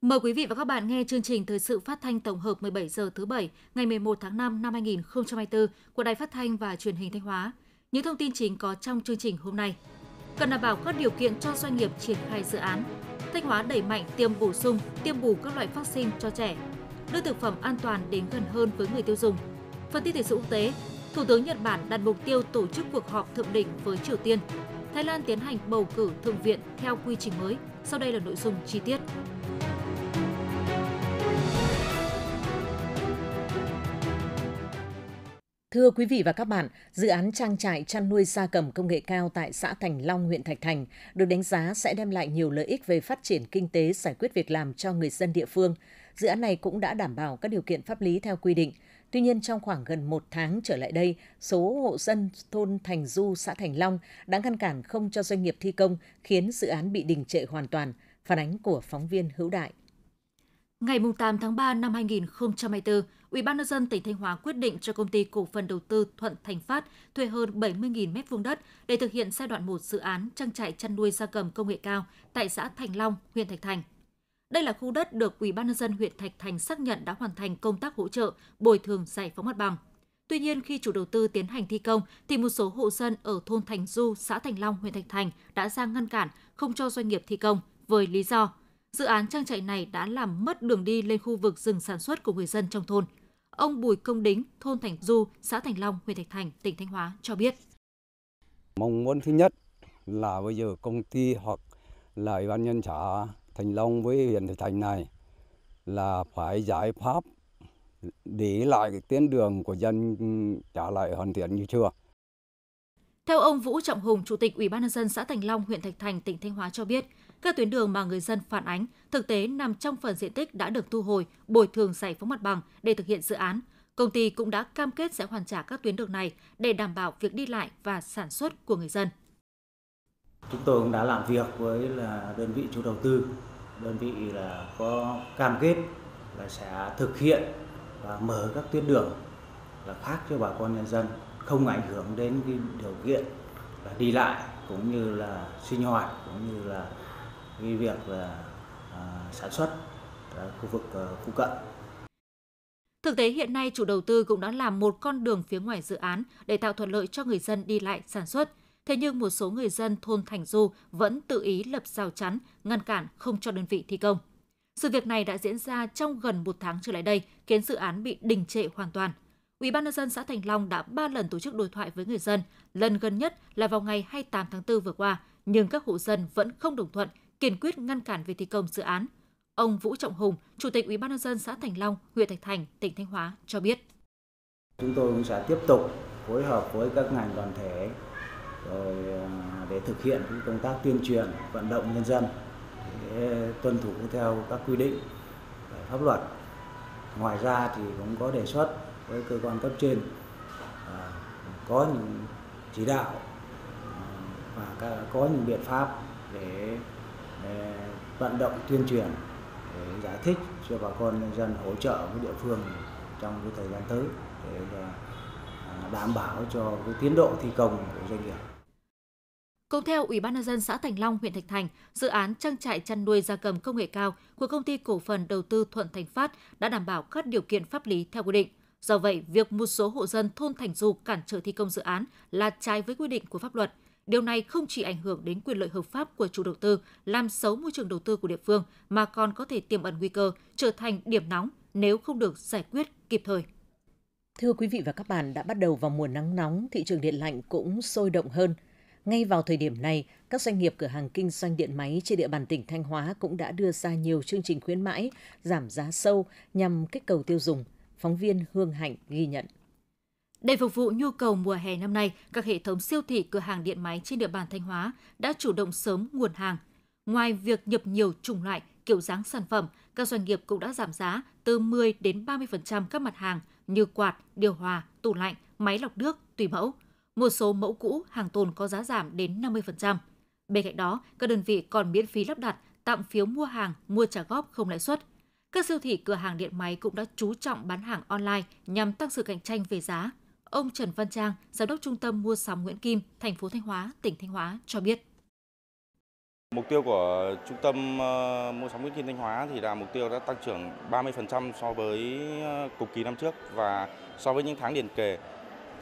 Mời quý vị và các bạn nghe chương trình thời sự phát thanh tổng hợp 17 giờ thứ bảy ngày 11 tháng 5 năm 2024 của Đài Phát thanh và Truyền hình Thanh Hóa. Những thông tin chính có trong chương trình hôm nay. Cần đảm bảo các điều kiện cho doanh nghiệp triển khai dự án. Thanh Hóa đẩy mạnh tiêm bổ sung, tiêm bù các loại vaccine cho trẻ đưa thực phẩm an toàn đến gần hơn với người tiêu dùng. Phần tin thể sự quốc tế, Thủ tướng Nhật Bản đặt mục tiêu tổ chức cuộc họp thượng đỉnh với Triều Tiên. Thái Lan tiến hành bầu cử thượng viện theo quy trình mới. Sau đây là nội dung chi tiết. Thưa quý vị và các bạn, dự án trang trại chăn nuôi gia cầm công nghệ cao tại xã Thành Long, huyện Thạch Thành được đánh giá sẽ đem lại nhiều lợi ích về phát triển kinh tế, giải quyết việc làm cho người dân địa phương. Dự án này cũng đã đảm bảo các điều kiện pháp lý theo quy định. Tuy nhiên, trong khoảng gần một tháng trở lại đây, số hộ dân thôn Thành Du, xã Thành Long đã ngăn cản không cho doanh nghiệp thi công, khiến dự án bị đình trệ hoàn toàn. Phản ánh của phóng viên Hữu Đại. Ngày 8 tháng 3 năm 2024, UBND tỉnh Thanh Hóa quyết định cho công ty cổ phần đầu tư Thuận Thành Phát thuê hơn 70.000 m2 đất để thực hiện giai đoạn 1 dự án trang trại chăn nuôi gia cầm công nghệ cao tại xã Thành Long, huyện Thạch Thành. Đây là khu đất được UBND huyện Thạch Thành xác nhận đã hoàn thành công tác hỗ trợ, bồi thường giải phóng mặt bằng. Tuy nhiên, khi chủ đầu tư tiến hành thi công, thì một số hộ dân ở thôn Thành Du, xã Thành Long, huyện Thạch Thành đã ra ngăn cản không cho doanh nghiệp thi công với lý do dự án trang trại này đã làm mất đường đi lên khu vực rừng sản xuất của người dân trong thôn. Ông Bùi Công Đính, thôn Thành Du, xã Thành Long, huyện Thạch Thành, tỉnh Thanh Hóa cho biết. Mong muốn thứ nhất là bây giờ công ty hoặc là ủy ban nhân xã Thành Long với huyện Thạch Thành này là phải giải pháp để lại cái tuyến đường của dân trả lại hoàn thiện như chưa. Theo ông Vũ Trọng Hùng, Chủ tịch Ủy ban nhân dân xã Thành Long, huyện Thạch Thành, tỉnh Thanh Hóa cho biết, các tuyến đường mà người dân phản ánh thực tế nằm trong phần diện tích đã được thu hồi, bồi thường giải phóng mặt bằng để thực hiện dự án. Công ty cũng đã cam kết sẽ hoàn trả các tuyến đường này để đảm bảo việc đi lại và sản xuất của người dân. Chúng tôi cũng đã làm việc với là đơn vị chủ đầu tư, đơn vị là có cam kết là sẽ thực hiện và mở các tuyến đường là khác cho bà con nhân dân, không ảnh hưởng đến cái điều kiện là đi lại cũng như là sinh hoạt cũng như là cái việc là À, sản xuất à, khu vực à, phụ cận. Thực tế hiện nay chủ đầu tư cũng đã làm một con đường phía ngoài dự án để tạo thuận lợi cho người dân đi lại sản xuất. Thế nhưng một số người dân thôn Thành Du vẫn tự ý lập rào chắn, ngăn cản không cho đơn vị thi công. Sự việc này đã diễn ra trong gần một tháng trở lại đây, khiến dự án bị đình trệ hoàn toàn. Ủy ban nhân dân xã Thành Long đã 3 lần tổ chức đối thoại với người dân, lần gần nhất là vào ngày 28 tháng 4 vừa qua, nhưng các hộ dân vẫn không đồng thuận kiên quyết ngăn cản việc thi công dự án. Ông Vũ Trọng Hùng, Chủ tịch Ủy ban nhân dân xã Thành Long, huyện Thạch Thành, tỉnh Thanh Hóa cho biết. Chúng tôi cũng sẽ tiếp tục phối hợp với các ngành đoàn thể rồi à, để thực hiện công tác tuyên truyền, vận động nhân dân để tuân thủ theo các quy định pháp luật. Ngoài ra thì cũng có đề xuất với cơ quan cấp trên à, có những chỉ đạo à, và có những biện pháp để Ờ, vận động tuyên truyền để giải thích cho bà con nhân dân hỗ trợ với địa phương trong cái thời gian tới để à, đảm bảo cho cái tiến độ thi công của doanh nghiệp. Cũng theo Ủy ban nhân dân xã Thành Long, huyện Thạch Thành, dự án trang trại chăn nuôi gia cầm công nghệ cao của công ty cổ phần đầu tư Thuận Thành Phát đã đảm bảo các điều kiện pháp lý theo quy định. Do vậy, việc một số hộ dân thôn Thành Du cản trở thi công dự án là trái với quy định của pháp luật – Điều này không chỉ ảnh hưởng đến quyền lợi hợp pháp của chủ đầu tư, làm xấu môi trường đầu tư của địa phương mà còn có thể tiềm ẩn nguy cơ trở thành điểm nóng nếu không được giải quyết kịp thời. Thưa quý vị và các bạn, đã bắt đầu vào mùa nắng nóng, thị trường điện lạnh cũng sôi động hơn. Ngay vào thời điểm này, các doanh nghiệp cửa hàng kinh doanh điện máy trên địa bàn tỉnh Thanh Hóa cũng đã đưa ra nhiều chương trình khuyến mãi, giảm giá sâu nhằm kích cầu tiêu dùng. Phóng viên Hương Hạnh ghi nhận. Để phục vụ nhu cầu mùa hè năm nay, các hệ thống siêu thị, cửa hàng điện máy trên địa bàn Thanh Hóa đã chủ động sớm nguồn hàng. Ngoài việc nhập nhiều chủng loại, kiểu dáng sản phẩm, các doanh nghiệp cũng đã giảm giá từ 10 đến 30% các mặt hàng như quạt, điều hòa, tủ lạnh, máy lọc nước tùy mẫu. Một số mẫu cũ hàng tồn có giá giảm đến 50%. Bên cạnh đó, các đơn vị còn miễn phí lắp đặt, tặng phiếu mua hàng, mua trả góp không lãi suất. Các siêu thị cửa hàng điện máy cũng đã chú trọng bán hàng online nhằm tăng sự cạnh tranh về giá, Ông Trần Văn Trang, giám đốc trung tâm mua sắm Nguyễn Kim, thành phố Thanh Hóa, tỉnh Thanh Hóa cho biết. Mục tiêu của trung tâm ờ, mua sắm Nguyễn Kim Thanh Hóa thì là mục tiêu đã tăng trưởng 30% so với ờ, cùng kỳ năm trước và so với những tháng liền kề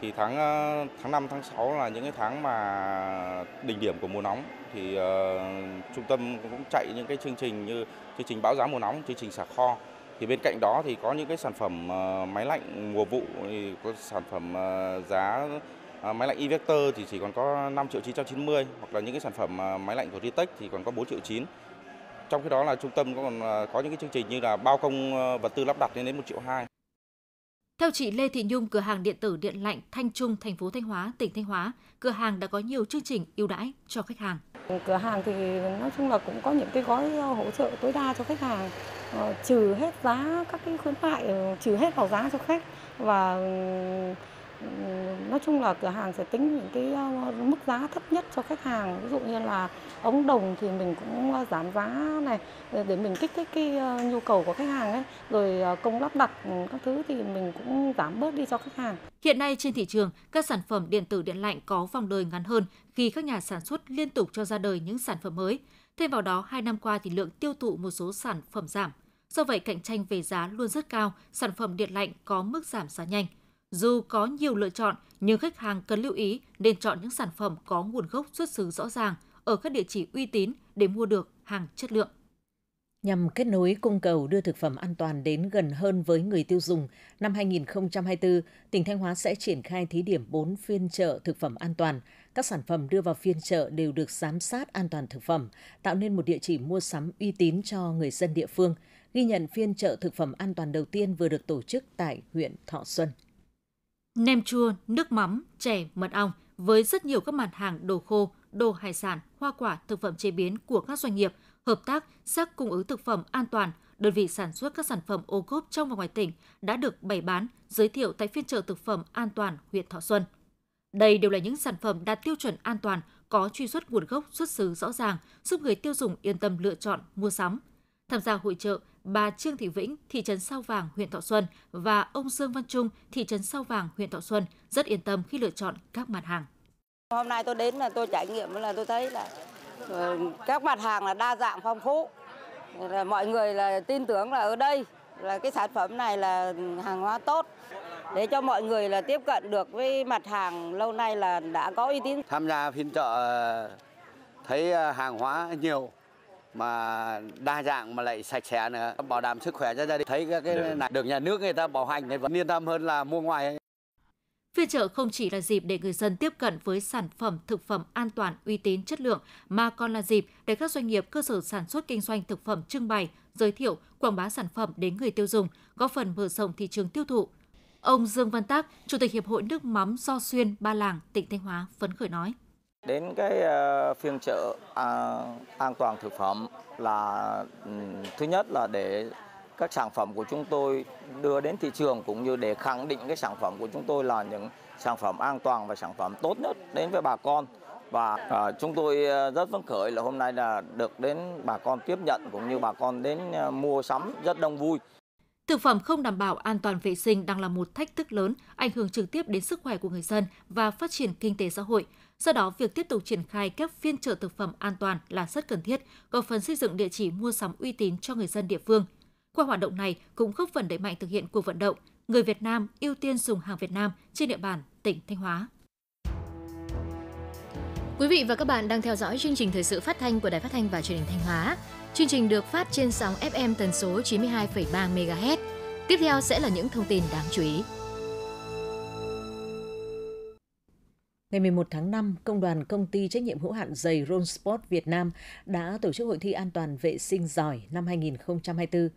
thì tháng ờ, tháng 5 tháng 6 là những cái tháng mà đỉnh điểm của mùa nóng thì uh, trung tâm cũng chạy những cái chương trình như chương trình bão giá mùa nóng, chương trình xả kho thì bên cạnh đó thì có những cái sản phẩm ờ, máy lạnh mùa vụ thì có sản phẩm ờ, giá ờ, máy lạnh Invector thì chỉ còn có 5 triệu 990 hoặc là những cái sản phẩm máy lạnh của Ritech thì còn có 4 triệu 9. Trong khi đó là trung tâm còn có những cái chương trình như là bao công vật tư lắp đặt lên đến 1 triệu 2. Theo chị Lê Thị Nhung, cửa hàng điện tử Điện lạnh Thanh Trung, thành phố Thanh Hóa, tỉnh Thanh Hóa, cửa hàng đã có nhiều chương trình ưu đãi cho khách hàng. Cửa hàng thì nói chung là cũng có những cái gói ờ, hỗ trợ tối đa cho khách hàng ờ, trừ hết giá các cái khuyến mại ờ, trừ hết vào giá cho khách và nói chung là cửa hàng sẽ tính những cái mức giá thấp nhất cho khách hàng ví dụ như là ống đồng thì mình cũng giảm giá này để mình kích thích cái nhu cầu của khách hàng ấy rồi công lắp đặt ừ, các thứ thì mình cũng giảm bớt đi cho khách hàng hiện nay trên thị trường các sản phẩm điện tử điện lạnh có vòng đời ngắn hơn khi các nhà sản xuất liên tục cho ra đời những sản phẩm mới. Thêm vào đó, hai năm qua thì lượng tiêu thụ một số sản phẩm giảm. Do vậy, cạnh tranh về giá luôn rất cao, sản phẩm điện lạnh có mức giảm giá nhanh. Dù có nhiều lựa chọn, nhưng khách hàng cần lưu ý nên chọn những sản phẩm có nguồn gốc xuất xứ rõ ràng ở các địa chỉ uy tín để mua được hàng chất lượng. Nhằm kết nối cung cầu đưa thực phẩm an toàn đến gần hơn với người tiêu dùng, năm 2024, tỉnh Thanh Hóa sẽ triển khai thí điểm 4 phiên chợ thực phẩm an toàn – các sản phẩm đưa vào phiên chợ đều được giám sát an toàn thực phẩm, tạo nên một địa chỉ mua sắm uy tín cho người dân địa phương, ghi nhận phiên chợ thực phẩm an toàn đầu tiên vừa được tổ chức tại huyện Thọ Xuân. Nem chua, nước mắm, chè, mật ong với rất nhiều các mặt hàng đồ khô, đồ hải sản, hoa quả, thực phẩm chế biến của các doanh nghiệp, hợp tác, xác cung ứng thực phẩm an toàn, đơn vị sản xuất các sản phẩm ô cốp trong và ngoài tỉnh đã được bày bán, giới thiệu tại phiên chợ thực phẩm an toàn huyện Thọ Xuân. Đây đều là những sản phẩm đạt tiêu chuẩn an toàn, có truy xuất nguồn gốc xuất xứ rõ ràng, giúp người tiêu dùng yên tâm lựa chọn mua sắm. Tham gia hội trợ, bà Trương Thị Vĩnh, thị trấn Sao Vàng, huyện Thọ Xuân và ông Dương Văn Trung, thị trấn Sao Vàng, huyện Thọ Xuân rất yên tâm khi lựa chọn các mặt hàng. Hôm nay tôi đến là tôi trải nghiệm là tôi thấy là ờ, các mặt hàng là đa dạng phong phú. Mọi người là tin tưởng là ở đây là cái sản phẩm này là hàng hóa tốt, để cho mọi người là tiếp cận được với mặt hàng lâu nay là đã có uy tín. Tham gia phiên chợ ờ, thấy ờ, hàng hóa nhiều mà đa dạng mà lại sạch sẽ nữa, bảo đảm sức khỏe cho gia đình. Thấy cái này được nhà nước người ta bảo hành thì vẫn yên tâm hơn là mua ngoài. Phiên chợ không chỉ là dịp để người dân tiếp cận với sản phẩm thực phẩm an toàn, uy tín, chất lượng mà còn là dịp để các doanh nghiệp cơ sở sản xuất kinh doanh thực phẩm trưng bày, giới thiệu, quảng bá sản phẩm đến người tiêu dùng, góp phần mở rộng thị trường tiêu thụ, Ông Dương Văn Tác, Chủ tịch Hiệp hội nước mắm Do Xuyên, Ba Làng, tỉnh Thanh Hóa phấn khởi nói. Đến cái ờ, phiên chợ à, an toàn thực phẩm là ừ, thứ nhất là để các sản phẩm của chúng tôi đưa đến thị trường cũng như để khẳng định cái sản phẩm của chúng tôi là những sản phẩm an toàn và sản phẩm tốt nhất đến với bà con và à, chúng tôi ờ, rất phấn khởi là hôm nay là được đến bà con tiếp nhận cũng như bà con đến ờ, mua sắm rất đông vui. Thực phẩm không đảm bảo an toàn vệ sinh đang là một thách thức lớn, ảnh hưởng trực tiếp đến sức khỏe của người dân và phát triển kinh tế xã hội. Do đó, việc tiếp tục triển khai các phiên chợ thực phẩm an toàn là rất cần thiết, góp phần xây dựng địa chỉ mua sắm uy tín cho người dân địa phương. Qua hoạt động này cũng góp phần đẩy mạnh thực hiện cuộc vận động người Việt Nam ưu tiên dùng hàng Việt Nam trên địa bàn tỉnh Thanh Hóa. Quý vị và các bạn đang theo dõi chương trình thời sự phát thanh của Đài Phát thanh và Truyền hình Thanh Hóa. Chương trình được phát trên sóng FM tần số 92,3 MHz. Tiếp theo sẽ là những thông tin đáng chú ý. Ngày 11 tháng 5, Công đoàn Công ty Trách nhiệm hữu hạn giày Ronsport Việt Nam đã tổ chức hội thi an toàn vệ sinh giỏi năm 2024.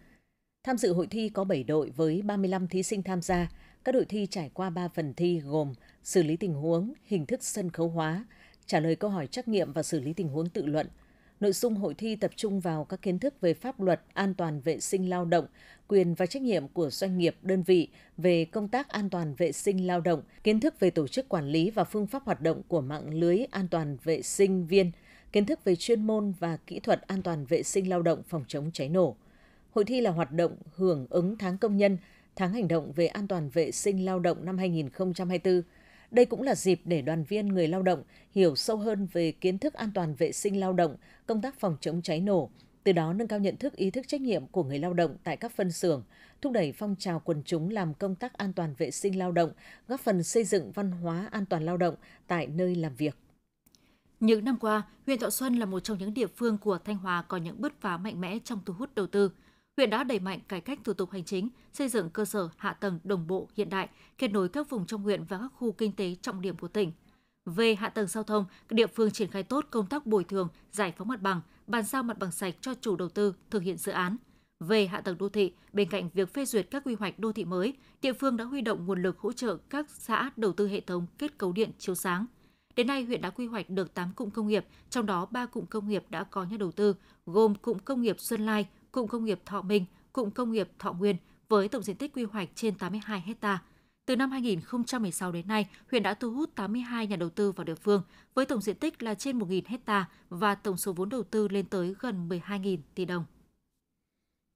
Tham dự hội thi có 7 đội với 35 thí sinh tham gia. Các đội thi trải qua 3 phần thi gồm xử lý tình huống, hình thức sân khấu hóa, trả lời câu hỏi trắc nghiệm và xử lý tình huống tự luận – Nội dung hội thi tập trung vào các kiến thức về pháp luật, an toàn vệ sinh lao động, quyền và trách nhiệm của doanh nghiệp, đơn vị về công tác an toàn vệ sinh lao động, kiến thức về tổ chức quản lý và phương pháp hoạt động của mạng lưới an toàn vệ sinh viên, kiến thức về chuyên môn và kỹ thuật an toàn vệ sinh lao động phòng chống cháy nổ. Hội thi là hoạt động hưởng ứng tháng công nhân, tháng hành động về an toàn vệ sinh lao động năm 2024 đây cũng là dịp để đoàn viên người lao động hiểu sâu hơn về kiến thức an toàn vệ sinh lao động, công tác phòng chống cháy nổ, từ đó nâng cao nhận thức ý thức trách nhiệm của người lao động tại các phân xưởng, thúc đẩy phong trào quần chúng làm công tác an toàn vệ sinh lao động, góp phần xây dựng văn hóa an toàn lao động tại nơi làm việc. Những năm qua, huyện Thọ Xuân là một trong những địa phương của Thanh Hóa có những bứt phá mạnh mẽ trong thu hút đầu tư – huyện đã đẩy mạnh cải cách thủ tục hành chính, xây dựng cơ sở hạ tầng đồng bộ hiện đại, kết nối các vùng trong huyện và các khu kinh tế trọng điểm của tỉnh. Về hạ tầng giao thông, các địa phương triển khai tốt công tác bồi thường, giải phóng mặt bằng, bàn giao mặt bằng sạch cho chủ đầu tư thực hiện dự án. Về hạ tầng đô thị, bên cạnh việc phê duyệt các quy hoạch đô thị mới, địa phương đã huy động nguồn lực hỗ trợ các xã đầu tư hệ thống kết cấu điện chiếu sáng. Đến nay, huyện đã quy hoạch được 8 cụm công nghiệp, trong đó 3 cụm công nghiệp đã có nhà đầu tư, gồm cụm công nghiệp Xuân Lai, cụm công nghiệp Thọ Minh, cụm công nghiệp Thọ Nguyên với tổng diện tích quy hoạch trên 82 hectare. Từ năm 2016 đến nay, huyện đã thu hút 82 nhà đầu tư vào địa phương với tổng diện tích là trên 1.000 hecta và tổng số vốn đầu tư lên tới gần 12.000 tỷ đồng.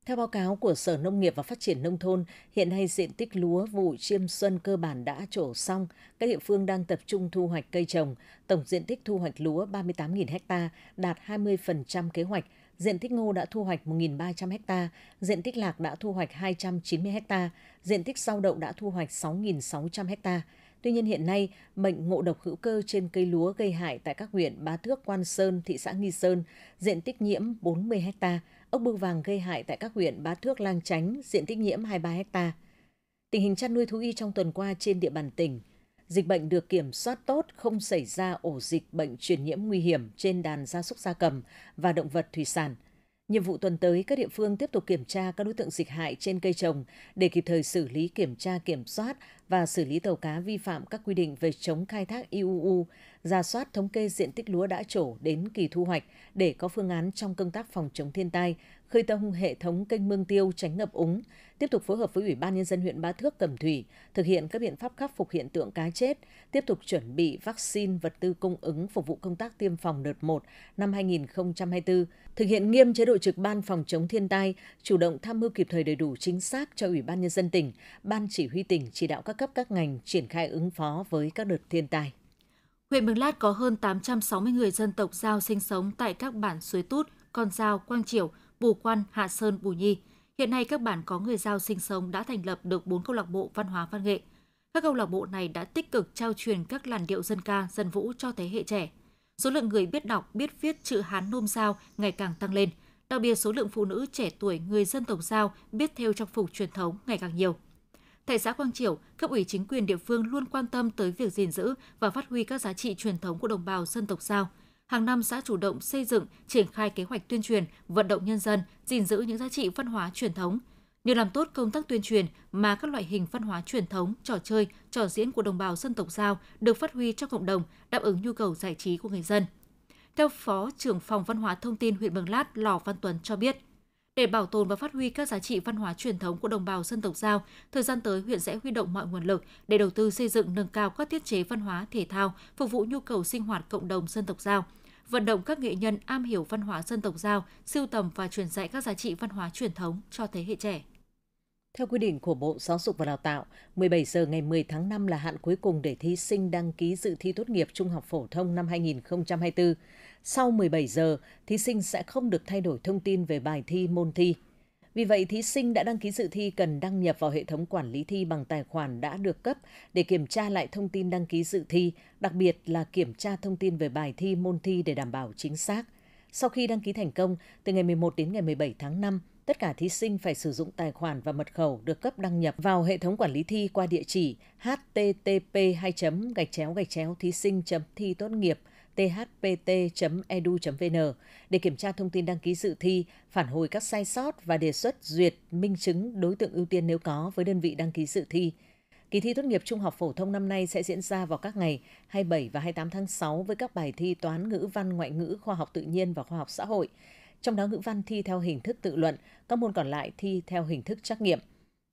Theo báo cáo của Sở Nông nghiệp và Phát triển Nông thôn, hiện nay diện tích lúa vụ chiêm xuân cơ bản đã trổ xong, các địa phương đang tập trung thu hoạch cây trồng. Tổng diện tích thu hoạch lúa 38.000 ha, đạt 20% kế hoạch, diện tích ngô đã thu hoạch 1.300 ha, diện tích lạc đã thu hoạch 290 ha, diện tích rau đậu đã thu hoạch 6.600 ha. Tuy nhiên hiện nay, bệnh ngộ độc hữu cơ trên cây lúa gây hại tại các huyện Bá Thước, Quan Sơn, thị xã Nghi Sơn, diện tích nhiễm 40 ha, ốc bươu vàng gây hại tại các huyện Bá Thước, Lang Chánh, diện tích nhiễm 23 ha. Tình hình chăn nuôi thú y trong tuần qua trên địa bàn tỉnh dịch bệnh được kiểm soát tốt, không xảy ra ổ dịch bệnh truyền nhiễm nguy hiểm trên đàn gia súc gia cầm và động vật thủy sản. Nhiệm vụ tuần tới, các địa phương tiếp tục kiểm tra các đối tượng dịch hại trên cây trồng để kịp thời xử lý kiểm tra kiểm soát và xử lý tàu cá vi phạm các quy định về chống khai thác IUU, ra soát thống kê diện tích lúa đã trổ đến kỳ thu hoạch để có phương án trong công tác phòng chống thiên tai, khơi thông hệ thống kênh mương tiêu tránh ngập úng, tiếp tục phối hợp với Ủy ban nhân dân huyện Ba Thước Cẩm Thủy thực hiện các biện pháp khắc phục hiện tượng cá chết, tiếp tục chuẩn bị vaccine vật tư cung ứng phục vụ công tác tiêm phòng đợt 1 năm 2024, thực hiện nghiêm chế độ trực ban phòng chống thiên tai, chủ động tham mưu kịp thời đầy đủ chính xác cho Ủy ban nhân dân tỉnh, ban chỉ huy tỉnh chỉ đạo các cấp các ngành triển khai ứng phó với các đợt thiên tai. Huyện Mường Lát có hơn 860 người dân tộc Giao sinh sống tại các bản Suối Tút, Con Giao, Quang Triều, Bù Quan, Hạ Sơn, Bù Nhi. Hiện nay các bản có người giao sinh sống đã thành lập được 4 câu lạc bộ văn hóa văn nghệ. Các câu lạc bộ này đã tích cực trao truyền các làn điệu dân ca, dân vũ cho thế hệ trẻ. Số lượng người biết đọc, biết viết chữ Hán nôm sao ngày càng tăng lên, đặc biệt số lượng phụ nữ trẻ tuổi người dân tộc giao biết theo trang phục truyền thống ngày càng nhiều. Tại xã Quang Triểu, cấp ủy chính quyền địa phương luôn quan tâm tới việc gìn giữ và phát huy các giá trị truyền thống của đồng bào dân tộc giao hàng năm xã chủ động xây dựng, triển khai kế hoạch tuyên truyền, vận động nhân dân gìn giữ những giá trị văn hóa truyền thống. Nhờ làm tốt công tác tuyên truyền mà các loại hình văn hóa truyền thống, trò chơi, trò diễn của đồng bào dân tộc Giao được phát huy trong cộng đồng, đáp ứng nhu cầu giải trí của người dân. Theo Phó trưởng phòng văn hóa thông tin huyện Mường Lát Lò Văn Tuấn cho biết, để bảo tồn và phát huy các giá trị văn hóa truyền thống của đồng bào dân tộc Giao, thời gian tới huyện sẽ huy động mọi nguồn lực để đầu tư xây dựng nâng cao các thiết chế văn hóa thể thao phục vụ nhu cầu sinh hoạt cộng đồng dân tộc Giao – vận động các nghệ nhân am hiểu văn hóa dân tộc giao, siêu tầm và truyền dạy các giá trị văn hóa truyền thống cho thế hệ trẻ. Theo quy định của Bộ Giáo dục và Đào tạo, 17 giờ ngày 10 tháng 5 là hạn cuối cùng để thí sinh đăng ký dự thi tốt nghiệp trung học phổ thông năm 2024. Sau 17 giờ, thí sinh sẽ không được thay đổi thông tin về bài thi môn thi. Vì vậy, thí sinh đã đăng ký dự thi cần đăng nhập vào hệ thống quản lý thi bằng tài khoản đã được cấp để kiểm tra lại thông tin đăng ký dự thi, đặc biệt là kiểm tra thông tin về bài thi môn thi để đảm bảo chính xác. Sau khi đăng ký thành công, từ ngày 11 đến ngày 17 tháng 5, tất cả thí sinh phải sử dụng tài khoản và mật khẩu được cấp đăng nhập vào hệ thống quản lý thi qua địa chỉ http 2 gạch chéo gạch chéo thí sinh chấm thi tốt nghiệp thpt.edu.vn để kiểm tra thông tin đăng ký dự thi, phản hồi các sai sót và đề xuất duyệt minh chứng đối tượng ưu tiên nếu có với đơn vị đăng ký dự thi. Kỳ thi tốt nghiệp trung học phổ thông năm nay sẽ diễn ra vào các ngày 27 và 28 tháng 6 với các bài thi toán ngữ văn, ngoại ngữ, khoa học tự nhiên và khoa học xã hội. Trong đó ngữ văn thi theo hình thức tự luận, các môn còn lại thi theo hình thức trắc nghiệm.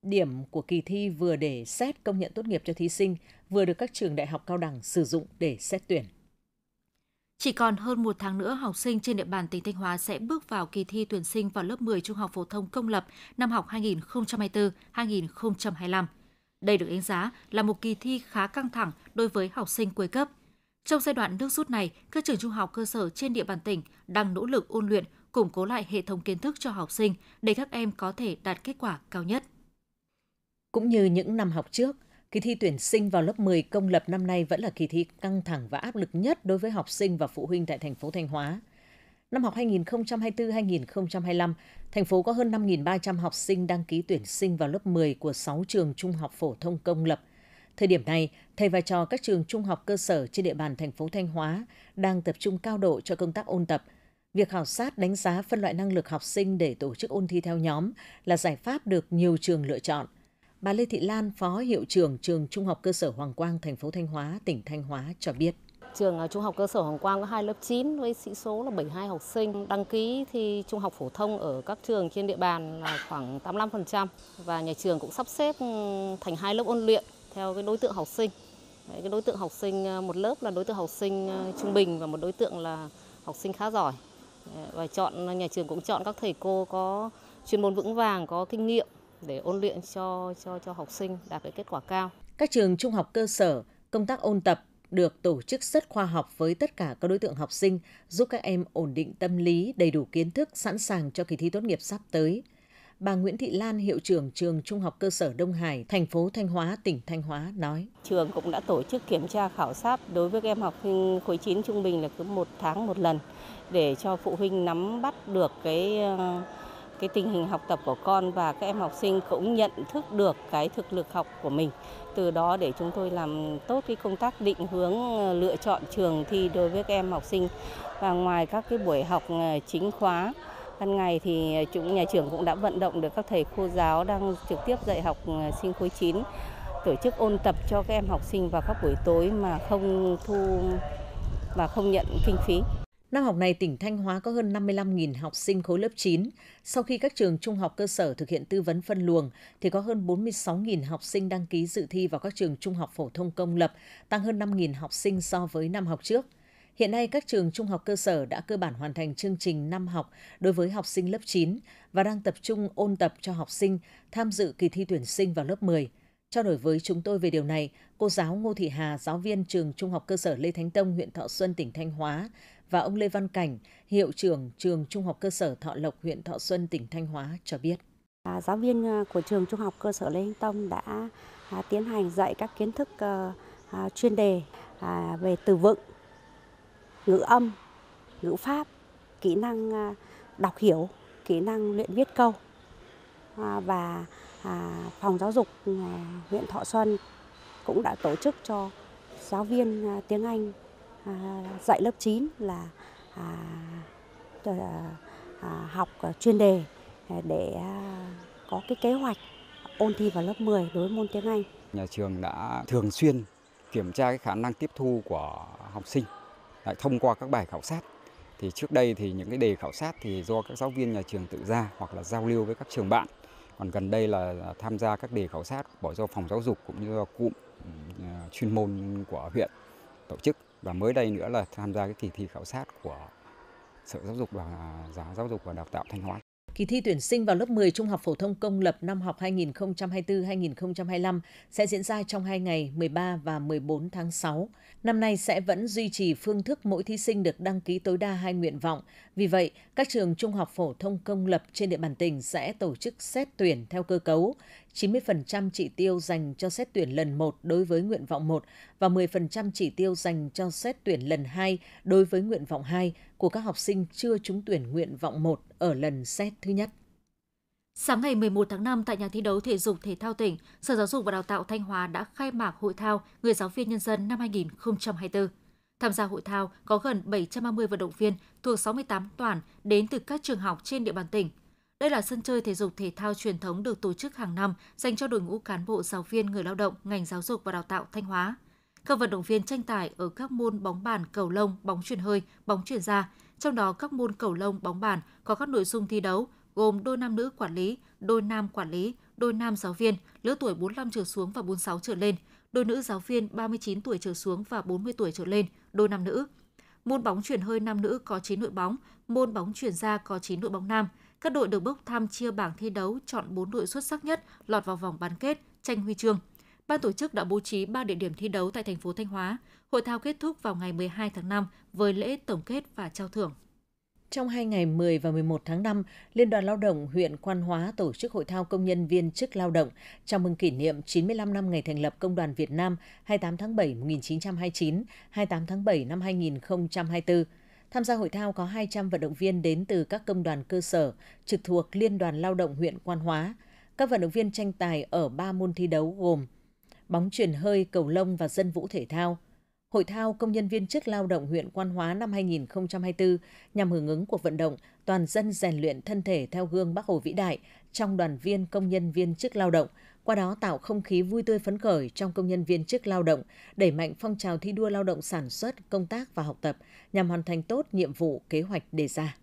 Điểm của kỳ thi vừa để xét công nhận tốt nghiệp cho thí sinh, vừa được các trường đại học cao đẳng sử dụng để xét tuyển. Chỉ còn hơn một tháng nữa, học sinh trên địa bàn tỉnh Thanh Hóa sẽ bước vào kỳ thi tuyển sinh vào lớp 10 trung học phổ thông công lập năm học 2024-2025. Đây được đánh giá là một kỳ thi khá căng thẳng đối với học sinh cuối cấp. Trong giai đoạn nước rút này, các trường trung học cơ sở trên địa bàn tỉnh đang nỗ lực ôn luyện, củng cố lại hệ thống kiến thức cho học sinh để các em có thể đạt kết quả cao nhất. Cũng như những năm học trước, Kỳ thi tuyển sinh vào lớp 10 công lập năm nay vẫn là kỳ thi căng thẳng và áp lực nhất đối với học sinh và phụ huynh tại thành phố Thanh Hóa. Năm học 2024-2025, thành phố có hơn 5.300 học sinh đăng ký tuyển sinh vào lớp 10 của 6 trường trung học phổ thông công lập. Thời điểm này, thầy và trò các trường trung học cơ sở trên địa bàn thành phố Thanh Hóa đang tập trung cao độ cho công tác ôn tập. Việc khảo sát đánh giá phân loại năng lực học sinh để tổ chức ôn thi theo nhóm là giải pháp được nhiều trường lựa chọn – Bà Lê Thị Lan, Phó Hiệu trưởng Trường Trung học Cơ sở Hoàng Quang, thành phố Thanh Hóa, tỉnh Thanh Hóa cho biết. Trường à, Trung học Cơ sở Hoàng Quang có hai lớp 9 với sĩ số là 72 học sinh. Đăng ký thi Trung học phổ thông ở các trường trên địa bàn là khoảng 85% và nhà trường cũng sắp xếp ừ, thành hai lớp ôn luyện theo cái đối tượng học sinh. Đấy, cái đối tượng học sinh à, một lớp là đối tượng học sinh à, trung bình và một đối tượng là học sinh khá giỏi. Và chọn nhà trường cũng chọn các thầy cô có chuyên môn vững vàng, có kinh nghiệm để ôn luyện cho cho cho học sinh đạt được kết quả cao. Các trường trung học cơ sở, công tác ôn tập được tổ chức rất khoa học với tất cả các đối tượng học sinh, giúp các em ổn định tâm lý, đầy đủ kiến thức, sẵn sàng cho kỳ thi tốt nghiệp sắp tới. Bà Nguyễn Thị Lan, hiệu trưởng trường Trung học cơ sở Đông Hải, thành phố Thanh Hóa, tỉnh Thanh Hóa nói. Trường cũng đã tổ chức kiểm tra khảo sát đối với các em học sinh khối 9 trung bình là cứ một tháng một lần để cho phụ huynh nắm bắt được cái cái tình hình học tập của con và các em học sinh cũng nhận thức được cái thực lực học của mình. Từ đó để chúng tôi làm tốt cái công tác định hướng ờ, lựa chọn trường thi đối với các em học sinh. Và ngoài các cái buổi học ờ, chính khóa ban ngày thì ờ, chúng nhà trường cũng đã vận động được các thầy cô giáo đang trực tiếp dạy học sinh khối 9 tổ chức ôn tập cho các em học sinh vào các buổi tối mà không thu và không nhận kinh phí. Năm học này, tỉnh Thanh Hóa có hơn 55.000 học sinh khối lớp 9. Sau khi các trường trung học cơ sở thực hiện tư vấn phân luồng, thì có hơn 46.000 học sinh đăng ký dự thi vào các trường trung học phổ thông công lập, tăng hơn 5.000 học sinh so với năm học trước. Hiện nay, các trường trung học cơ sở đã cơ bản hoàn thành chương trình năm học đối với học sinh lớp 9 và đang tập trung ôn tập cho học sinh tham dự kỳ thi tuyển sinh vào lớp 10. Trao đổi với chúng tôi về điều này, cô giáo Ngô Thị Hà, giáo viên trường Trung học cơ sở Lê Thánh Tông, huyện Thọ Xuân, tỉnh Thanh Hóa, và ông Lê Văn Cảnh, hiệu trưởng trường Trung học cơ sở Thọ Lộc, huyện Thọ Xuân, tỉnh Thanh Hóa cho biết. À, giáo viên à, của trường Trung học cơ sở Lê Hinh Tông đã à, tiến hành dạy các kiến thức ờ, à, chuyên đề à, về từ vựng, ngữ âm, ngữ pháp, kỹ năng à, đọc hiểu, kỹ năng luyện viết câu à, và à, phòng giáo dục à, huyện Thọ Xuân cũng đã tổ chức cho giáo viên à, tiếng Anh À, dạy lớp 9 là à, à, học chuyên đề để có cái kế hoạch ôn thi vào lớp 10 đối với môn tiếng Anh. Nhà trường đã thường xuyên kiểm tra cái khả năng tiếp thu của học sinh lại thông qua các bài khảo sát. Thì trước đây thì những cái đề khảo sát thì do các giáo viên nhà trường tự ra hoặc là giao lưu với các trường bạn. Còn gần đây là tham gia các đề khảo sát bỏ do phòng giáo dục cũng như do cụm ừ, chuyên môn của huyện tổ chức và mới đây nữa là tham gia cái kỳ thi khảo sát của Sở Giáo dục và à, Giáo dục và Đào tạo Thanh Hóa. Kỳ thi tuyển sinh vào lớp 10 Trung học phổ thông công lập năm học 2024-2025 sẽ diễn ra trong 2 ngày 13 và 14 tháng 6. Năm nay sẽ vẫn duy trì phương thức mỗi thí sinh được đăng ký tối đa hai nguyện vọng. Vì vậy, các trường Trung học phổ thông công lập trên địa bàn tỉnh sẽ tổ chức xét tuyển theo cơ cấu. 90% chỉ tiêu dành cho xét tuyển lần 1 đối với nguyện vọng 1 và 10% chỉ tiêu dành cho xét tuyển lần 2 đối với nguyện vọng 2 của các học sinh chưa trúng tuyển nguyện vọng 1 ở lần xét thứ nhất. Sáng ngày 11 tháng 5 tại nhà thi đấu thể dục thể thao tỉnh, Sở Giáo dục và Đào tạo Thanh Hóa đã khai mạc hội thao Người giáo viên nhân dân năm 2024. Tham gia hội thao có gần 730 vận động viên thuộc 68 toàn đến từ các trường học trên địa bàn tỉnh. Đây là sân chơi thể dục thể thao truyền thống được tổ chức hàng năm dành cho đội ngũ cán bộ giáo viên người lao động ngành giáo dục và đào tạo Thanh Hóa các vận động viên tranh tài ở các môn bóng bàn, cầu lông, bóng chuyền hơi, bóng chuyền ra. Trong đó các môn cầu lông, bóng bàn có các nội dung thi đấu gồm đôi nam nữ quản lý, đôi nam quản lý, đôi nam giáo viên lứa tuổi 45 trở xuống và 46 trở lên, đôi nữ giáo viên 39 tuổi trở xuống và 40 tuổi trở lên, đôi nam nữ. Môn bóng chuyển hơi nam nữ có 9 đội bóng, môn bóng chuyển ra có 9 đội bóng nam. Các đội được bốc thăm chia bảng thi đấu chọn 4 đội xuất sắc nhất lọt vào vòng bán kết tranh huy chương ban tổ chức đã bố trí 3 địa điểm thi đấu tại thành phố Thanh Hóa. Hội thao kết thúc vào ngày 12 tháng 5 với lễ tổng kết và trao thưởng. Trong hai ngày 10 và 11 tháng 5, Liên đoàn Lao động huyện Quan Hóa tổ chức hội thao công nhân viên chức lao động chào mừng kỷ niệm 95 năm ngày thành lập Công đoàn Việt Nam 28 tháng 7 1929, 28 tháng 7 năm 2024. Tham gia hội thao có 200 vận động viên đến từ các công đoàn cơ sở trực thuộc Liên đoàn Lao động huyện Quan Hóa. Các vận động viên tranh tài ở 3 môn thi đấu gồm bóng truyền hơi, cầu lông và dân vũ thể thao. Hội thao công nhân viên chức lao động huyện Quan Hóa năm 2024 nhằm hưởng ứng cuộc vận động toàn dân rèn luyện thân thể theo gương Bác Hồ vĩ đại trong đoàn viên công nhân viên chức lao động, qua đó tạo không khí vui tươi phấn khởi trong công nhân viên chức lao động, đẩy mạnh phong trào thi đua lao động sản xuất, công tác và học tập nhằm hoàn thành tốt nhiệm vụ kế hoạch đề ra.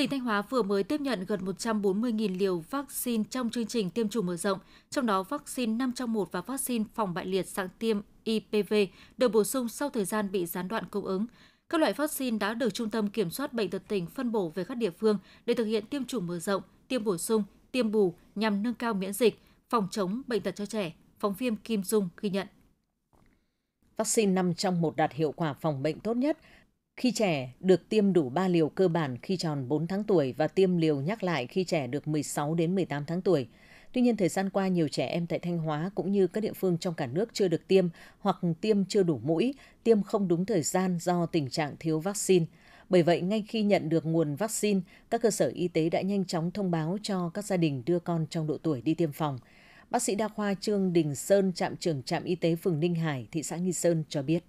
Tỉnh Thanh Hóa vừa mới tiếp nhận gần 140.000 liều vaccine trong chương trình tiêm chủng mở rộng, trong đó vaccine 5 trong 1 và vaccine phòng bại liệt sáng tiêm IPV được bổ sung sau thời gian bị gián đoạn cung ứng. Các loại vaccine đã được Trung tâm Kiểm soát Bệnh tật tỉnh phân bổ về các địa phương để thực hiện tiêm chủng mở rộng, tiêm bổ sung, tiêm bù nhằm nâng cao miễn dịch, phòng chống bệnh tật cho trẻ. Phóng viên Kim Dung ghi nhận. Vaccine 5 trong 1 đạt hiệu quả phòng bệnh tốt nhất – khi trẻ được tiêm đủ 3 liều cơ bản khi tròn 4 tháng tuổi và tiêm liều nhắc lại khi trẻ được 16 đến 18 tháng tuổi. Tuy nhiên thời gian qua nhiều trẻ em tại Thanh Hóa cũng như các địa phương trong cả nước chưa được tiêm hoặc tiêm chưa đủ mũi, tiêm không đúng thời gian do tình trạng thiếu vaccine. Bởi vậy, ngay khi nhận được nguồn vaccine, các cơ sở y tế đã nhanh chóng thông báo cho các gia đình đưa con trong độ tuổi đi tiêm phòng. Bác sĩ đa khoa Trương Đình Sơn, trạm trưởng trạm y tế phường Ninh Hải, thị xã Nghi Sơn cho biết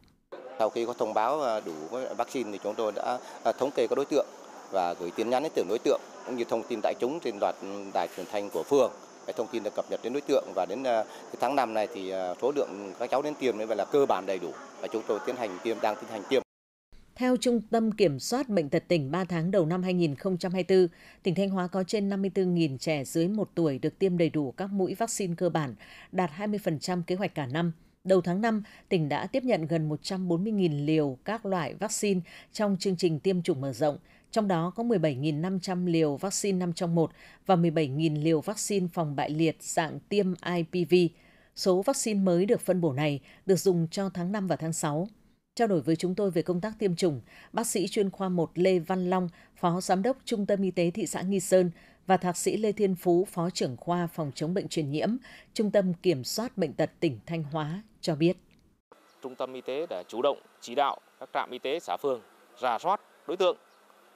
sau khi có thông báo à, đủ vaccine thì chúng tôi đã à, thống kê các đối tượng và gửi tin nhắn đến từng đối tượng cũng như thông tin đại chúng trên loạt ừ, đài truyền thanh của phường thông tin được cập nhật đến đối tượng và đến à, tháng 5 này thì số lượng các cháu đến tiêm như vậy là cơ bản đầy đủ và chúng tôi tiến hành tiêm đang tiến hành tiêm theo Trung tâm Kiểm soát Bệnh tật tỉnh, 3 tháng đầu năm 2024, tỉnh Thanh Hóa có trên 54.000 trẻ dưới 1 tuổi được tiêm đầy đủ các mũi vaccine cơ bản, đạt 20% kế hoạch cả năm. Đầu tháng 5, tỉnh đã tiếp nhận gần 140.000 liều các loại vaccine trong chương trình tiêm chủng mở rộng, trong đó có 17.500 liều vaccine 5 trong 1 và 17.000 liều vaccine phòng bại liệt dạng tiêm IPV. Số vaccine mới được phân bổ này được dùng cho tháng 5 và tháng 6. Trao đổi với chúng tôi về công tác tiêm chủng, bác sĩ chuyên khoa 1 Lê Văn Long, Phó Giám đốc Trung tâm Y tế thị xã Nghi Sơn và Thạc sĩ Lê Thiên Phú, Phó trưởng khoa phòng chống bệnh truyền nhiễm, Trung tâm Kiểm soát Bệnh tật tỉnh Thanh Hóa cho biết. Trung tâm y tế đã chủ động chỉ đạo các trạm y tế xã phường rà soát đối tượng,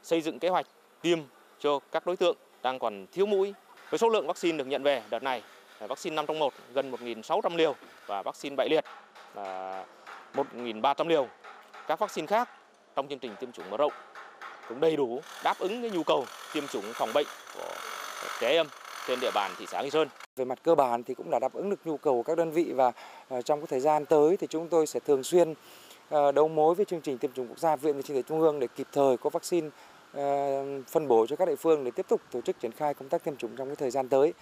xây dựng kế hoạch tiêm cho các đối tượng đang còn thiếu mũi. Với số lượng vaccine được nhận về đợt này, vaccine 5 trong 1 gần 1.600 liều và vaccine bại liệt là 1.300 liều. Các vaccine khác trong chương trình tiêm chủng mở rộng cũng đầy đủ đáp ứng cái nhu cầu tiêm chủng phòng bệnh của trẻ em um, trên địa bàn thị xã Nghi Sơn. Về mặt cơ bản thì cũng đã đáp ứng được nhu cầu của các đơn vị và ờ, trong cái thời gian tới thì chúng tôi sẽ thường xuyên ờ, đấu mối với chương trình tiêm chủng quốc gia Viện vệ sinh tế Trung ương để kịp thời có vaccine ờ, phân bổ cho các địa phương để tiếp tục tổ chức triển khai công tác tiêm chủng trong cái thời gian tới.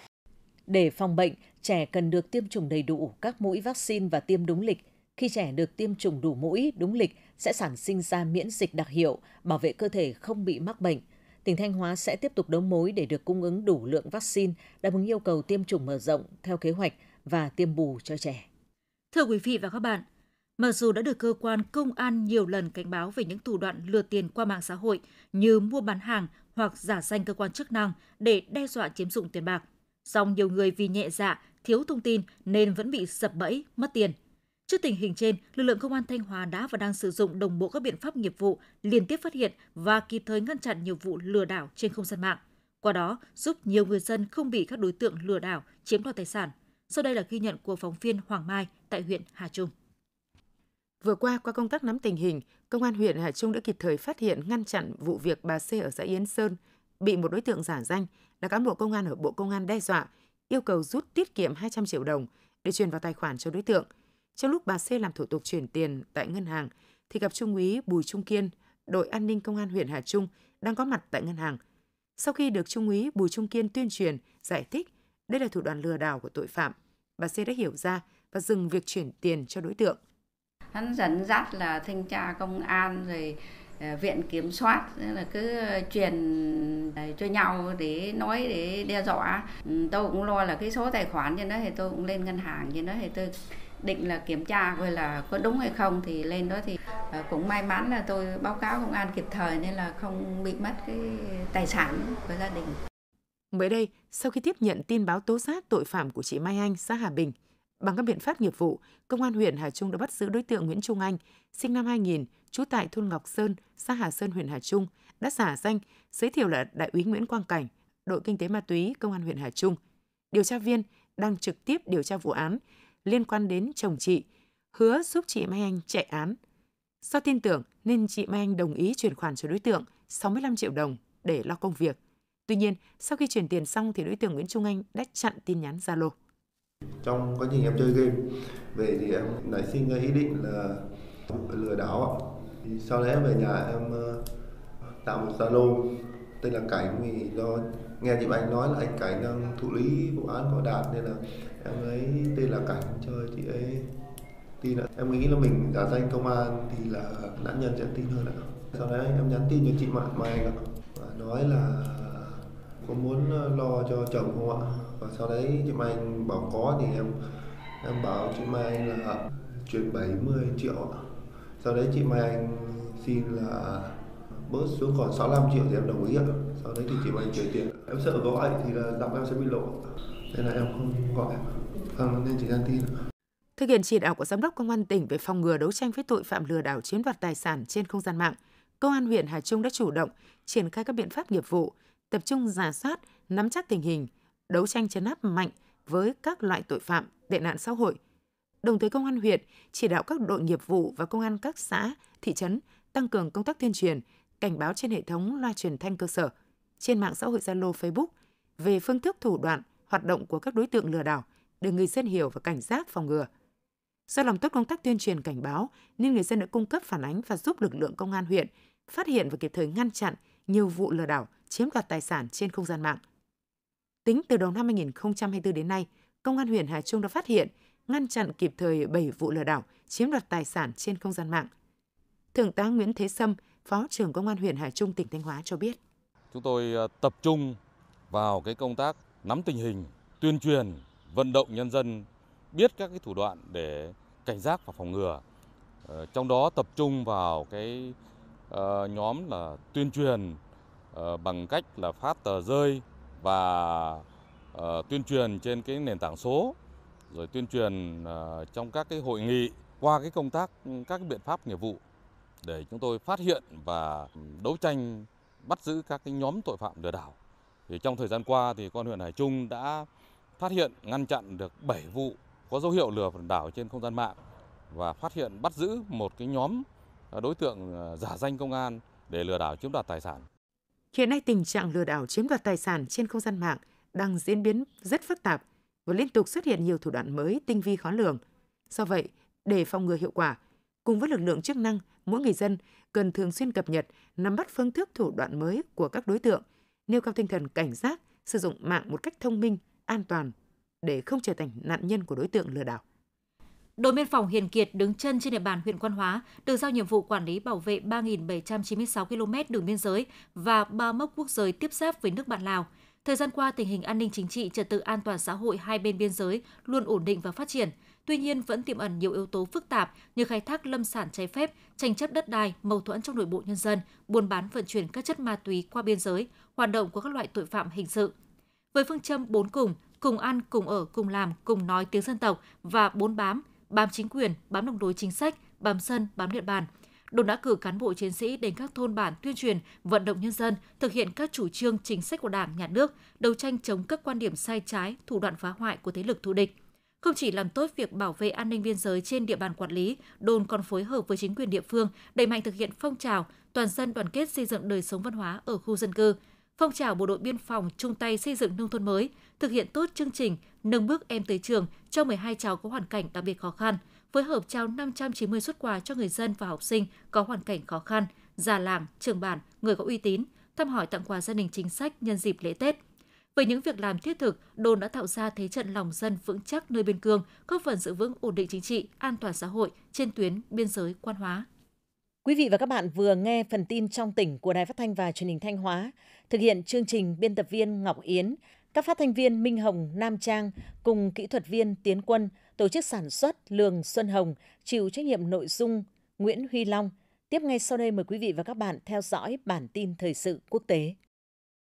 Để phòng bệnh, trẻ cần được tiêm chủng đầy đủ các mũi vaccine và tiêm đúng lịch. Khi trẻ được tiêm chủng đủ mũi, đúng lịch sẽ sản sinh ra miễn dịch đặc hiệu, bảo vệ cơ thể không bị mắc bệnh – tỉnh Thanh Hóa sẽ tiếp tục đấu mối để được cung ứng đủ lượng vaccine đáp ứng yêu cầu tiêm chủng mở rộng theo kế hoạch và tiêm bù cho trẻ. Thưa quý vị và các bạn, mặc dù đã được cơ quan công an nhiều lần cảnh báo về những thủ đoạn lừa tiền qua mạng xã hội như mua bán hàng hoặc giả danh cơ quan chức năng để đe dọa chiếm dụng tiền bạc, song nhiều người vì nhẹ dạ, thiếu thông tin nên vẫn bị sập bẫy, mất tiền – Trước tình hình trên, lực lượng công an Thanh Hóa đã và đang sử dụng đồng bộ các biện pháp nghiệp vụ liên tiếp phát hiện và kịp thời ngăn chặn nhiều vụ lừa đảo trên không gian mạng. Qua đó, giúp nhiều người dân không bị các đối tượng lừa đảo chiếm đoạt tài sản. Sau đây là ghi nhận của phóng viên Hoàng Mai tại huyện Hà Trung. Vừa qua, qua công tác nắm tình hình, Công an huyện Hà Trung đã kịp thời phát hiện ngăn chặn vụ việc bà C ở xã Yến Sơn bị một đối tượng giả danh là cán bộ công an ở Bộ Công an đe dọa, yêu cầu rút tiết kiệm 200 triệu đồng để chuyển vào tài khoản cho đối tượng – trong lúc bà C làm thủ tục chuyển tiền tại ngân hàng, thì gặp Trung úy Bùi Trung Kiên, đội an ninh công an huyện Hà Trung, đang có mặt tại ngân hàng. Sau khi được Trung úy Bùi Trung Kiên tuyên truyền, giải thích đây là thủ đoạn lừa đảo của tội phạm, bà C đã hiểu ra và dừng việc chuyển tiền cho đối tượng. Hắn dẫn dắt là thanh tra công an rồi ờ, viện kiểm soát là cứ ờ, truyền ờ, cho nhau để nói để đe dọa ừ, tôi cũng lo là cái số tài khoản cho nó thì tôi cũng lên ngân hàng cho nó thì tôi định là kiểm tra coi là có đúng hay không thì lên đó thì ờ, cũng may mắn là tôi báo cáo công an kịp thời nên là không bị mất cái tài sản của gia đình. Mới đây, sau khi tiếp nhận tin báo tố giác tội phạm của chị Mai Anh, xã Hà Bình, bằng các biện pháp nghiệp vụ, công an huyện Hà Trung đã bắt giữ đối tượng Nguyễn Trung Anh, sinh năm 2000, trú tại thôn Ngọc Sơn, xã Hà Sơn, huyện Hà Trung, đã giả danh giới thiệu là đại úy Nguyễn Quang Cảnh, đội kinh tế ma túy công an huyện Hà Trung. Điều tra viên đang trực tiếp điều tra vụ án liên quan đến chồng chị, hứa giúp chị Mai Anh chạy án. Do tin tưởng nên chị Mai Anh đồng ý chuyển khoản cho đối tượng 65 triệu đồng để lo công việc. Tuy nhiên, sau khi chuyển tiền xong thì đối tượng Nguyễn Trung Anh đã chặn tin nhắn Zalo. Trong quá trình em chơi game, về thì em nảy sinh ý định là lừa đảo. sau đấy em về nhà em ờ, tạo một Zalo tên là Cảnh vì do nghe chị Anh nói là anh Cảnh đang thụ lý vụ án của Đạt nên là em ấy tên là cảnh chơi chị ấy tin ạ em nghĩ là mình giả danh công an thì là nạn nhân sẽ tin hơn ạ sau đấy em nhắn tin cho chị bạn mà anh ạ và nói là có muốn ờ, lo cho chồng không ạ và sau đấy chị mai anh bảo có thì em em bảo chị mai là chuyển 70 triệu ạ sau đấy chị mai anh xin là bớt xuống còn 65 triệu thì em đồng ý ạ sau đấy thì chị mai anh chuyển tiền em sợ gọi thì là giọng em sẽ bị lộ nên là em không gọi em lên chỉ can tin thực hiện chỉ đạo của giám đốc công an tỉnh về phòng ngừa đấu tranh với tội phạm lừa đảo chiếm đoạt tài sản trên không gian mạng công an huyện Hà Trung đã chủ động triển khai các biện pháp nghiệp vụ tập trung giả soát nắm chắc tình hình đấu tranh chấn áp mạnh với các loại tội phạm tệ nạn xã hội đồng thời công an huyện chỉ đạo các đội nghiệp vụ và công an các xã thị trấn tăng cường công tác tuyên truyền cảnh báo trên hệ thống loa truyền thanh cơ sở trên mạng xã hội Zalo Facebook về phương thức thủ đoạn hoạt động của các đối tượng lừa đảo để người dân hiểu và cảnh giác phòng ngừa. Do làm tốt công tác tuyên truyền cảnh báo nên người dân đã cung cấp phản ánh và giúp lực lượng công an huyện phát hiện và kịp thời ngăn chặn nhiều vụ lừa đảo chiếm đoạt tài sản trên không gian mạng. Tính từ đầu năm 2024 đến nay, Công an huyện Hà Trung đã phát hiện, ngăn chặn kịp thời 7 vụ lừa đảo chiếm đoạt tài sản trên không gian mạng. Thượng tá Nguyễn Thế Sâm, Phó trưởng Công an huyện Hà Trung, tỉnh Thanh Hóa cho biết. Chúng tôi à, tập trung vào cái công tác nắm tình hình, tuyên truyền, vận động nhân dân biết các cái thủ đoạn để cảnh giác và phòng ngừa. Ờ, trong đó tập trung vào cái ờ, nhóm là tuyên truyền ờ, bằng cách là phát tờ rơi và tuyên truyền trên cái nền tảng số rồi tuyên truyền trong các cái hội nghị qua cái công tác các cái biện pháp nghiệp vụ để chúng tôi phát hiện và đấu tranh bắt giữ các cái nhóm tội phạm lừa đảo trong thời gian qua thì con huyện hải trung đã phát hiện ngăn chặn được bảy vụ có dấu hiệu lừa đảo trên không gian mạng và phát hiện bắt giữ một cái nhóm à, đối tượng à, giả danh công an để lừa đảo chiếm đoạt tài sản. Hiện nay tình trạng lừa đảo chiếm đoạt tài sản trên không gian mạng đang diễn biến rất phức tạp và liên tục xuất hiện nhiều thủ đoạn mới tinh vi khó lường. Do vậy, để phòng ngừa hiệu quả, cùng với lực lượng chức năng, mỗi người dân cần thường xuyên cập nhật, nắm bắt phương thức thủ đoạn mới của các đối tượng – nêu cao tinh thần cảnh giác, sử dụng mạng một cách thông minh, an toàn để không trở thành nạn nhân của đối tượng lừa đảo. Đội biên phòng Hiền Kiệt đứng chân trên địa bàn huyện Quan Hóa được giao nhiệm vụ quản lý bảo vệ 3.796 km đường biên giới và ba mốc quốc giới tiếp giáp với nước bạn Lào. Thời gian qua, tình hình an ninh chính trị, trật tự an toàn xã hội hai bên biên giới luôn ổn định và phát triển – Tuy nhiên vẫn tiềm ẩn nhiều yếu tố phức tạp như khai thác lâm sản trái phép, tranh chấp đất đai, mâu thuẫn trong nội bộ nhân dân, buôn bán vận chuyển các chất ma túy qua biên giới, hoạt động của các loại tội phạm hình sự. Với phương châm bốn cùng, cùng ăn, cùng ở, cùng làm, cùng nói tiếng dân tộc và bốn bám, bám chính quyền, bám đồng lối chính sách, bám dân, bám địa bàn, đồn đã cử cán bộ chiến sĩ đến các thôn bản tuyên truyền, vận động nhân dân thực hiện các chủ trương chính sách của Đảng, Nhà nước, đấu tranh chống các quan điểm sai trái, thủ đoạn phá hoại của thế lực thù địch. Không chỉ làm tốt việc bảo vệ an ninh biên giới trên địa bàn quản lý, đồn còn phối hợp với chính quyền địa phương đẩy mạnh thực hiện phong trào toàn dân đoàn kết xây dựng đời sống văn hóa ở khu dân cư, phong trào bộ đội biên phòng chung tay xây dựng nông thôn mới, thực hiện tốt chương trình nâng bước em tới trường cho 12 cháu có hoàn cảnh đặc biệt khó khăn, phối hợp trao 590 xuất quà cho người dân và học sinh có hoàn cảnh khó khăn, già làng, trường bản, người có uy tín, thăm hỏi tặng quà gia đình chính sách nhân dịp lễ Tết. Với những việc làm thiết thực, đồn đã tạo ra thế trận lòng dân vững chắc nơi biên cương, góp phần giữ vững ổn định chính trị, an toàn xã hội trên tuyến biên giới quan hóa. Quý vị và các bạn vừa nghe phần tin trong tỉnh của Đài Phát thanh và Truyền hình Thanh Hóa. Thực hiện chương trình biên tập viên Ngọc Yến, các phát thanh viên Minh Hồng, Nam Trang cùng kỹ thuật viên Tiến Quân, tổ chức sản xuất Lường Xuân Hồng, chịu trách nhiệm nội dung Nguyễn Huy Long. Tiếp ngay sau đây mời quý vị và các bạn theo dõi bản tin thời sự quốc tế.